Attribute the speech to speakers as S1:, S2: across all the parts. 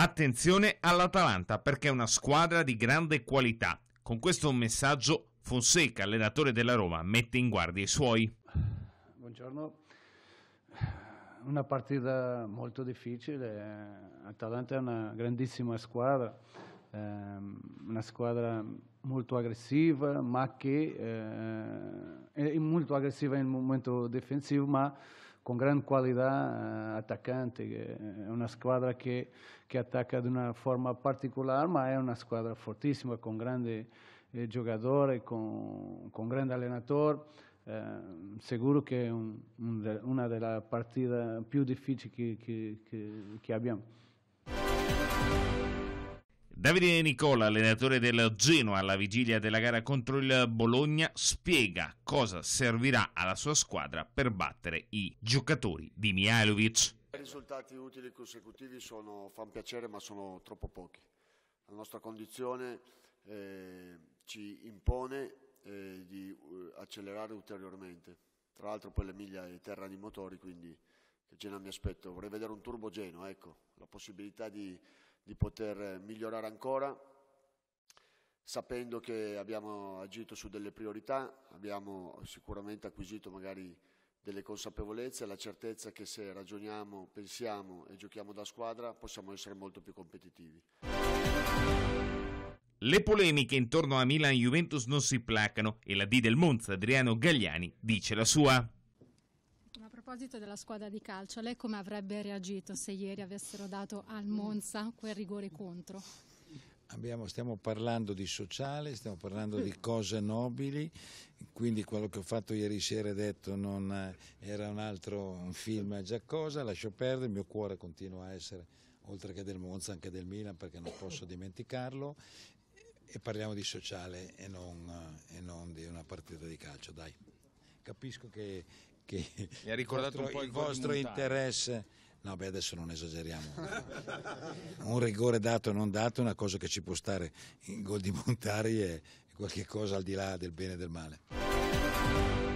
S1: Attenzione all'Atalanta perché è una squadra di grande qualità. Con questo messaggio Fonseca, allenatore della Roma, mette in guardia i suoi.
S2: Buongiorno, una partita molto difficile. Atalanta è una grandissima squadra, ehm, una squadra molto aggressiva, ma che eh, è molto aggressiva nel momento difensivo, ma con grande qualità eh, attaccante, è una squadra che, che attacca di una forma particolare, ma è una squadra fortissima, con grande eh, giocatore, con, con grande allenatore. Eh, sicuro che è un, un, una delle partite più difficili che, che, che abbiamo.
S1: Davide Nicola, allenatore del Genoa alla vigilia della gara contro il Bologna, spiega cosa servirà alla sua squadra per battere i giocatori di Mihailovic.
S3: I risultati utili consecutivi sono, fanno piacere ma sono troppo pochi. La nostra condizione eh, ci impone eh, di eh, accelerare ulteriormente. Tra l'altro poi l'Emilia è terra di motori, quindi che Genoa mi aspetto. Vorrei vedere un turbo Genoa, ecco, la possibilità di di poter eh, migliorare ancora, sapendo che abbiamo agito su delle priorità, abbiamo sicuramente acquisito magari delle consapevolezze, la certezza che se ragioniamo, pensiamo e giochiamo da squadra possiamo essere molto più competitivi.
S1: Le polemiche intorno a Milan Juventus non si placano e la D del Monza Adriano Gagliani dice la sua
S2: proposito della squadra di calcio, lei come avrebbe reagito se ieri avessero dato al Monza quel rigore contro?
S4: Abbiamo, stiamo parlando di sociale, stiamo parlando di cose nobili, quindi quello che ho fatto ieri sera è detto non, eh, era un altro un film a Giacosa, lascio perdere, il mio cuore continua a essere oltre che del Monza anche del Milan perché non posso dimenticarlo e parliamo di sociale e non, eh, e non di una partita di calcio, dai. Capisco che che Mi ha ricordato vostro, il vostro interesse. No, beh, adesso non esageriamo. un rigore dato o non dato è una cosa che ci può stare. in gol di Montari è qualche cosa al di là del bene e del male.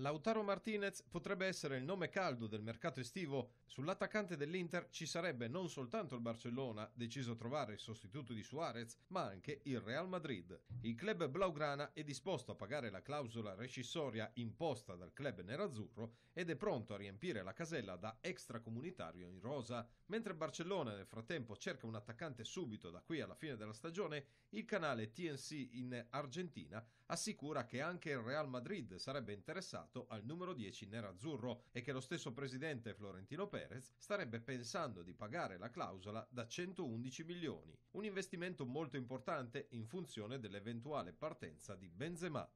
S5: Lautaro Martinez potrebbe essere il nome caldo del mercato estivo. Sull'attaccante dell'Inter ci sarebbe non soltanto il Barcellona, deciso a trovare il sostituto di Suarez, ma anche il Real Madrid. Il club blaugrana è disposto a pagare la clausola rescissoria imposta dal club nerazzurro ed è pronto a riempire la casella da extracomunitario in rosa. Mentre Barcellona nel frattempo cerca un attaccante subito da qui alla fine della stagione, il canale TNC in Argentina assicura che anche il Real Madrid sarebbe interessato candidato al numero 10 nerazzurro e che lo stesso presidente Florentino Perez starebbe pensando di pagare la clausola da 111 milioni, un investimento molto importante in funzione dell'eventuale partenza di Benzema.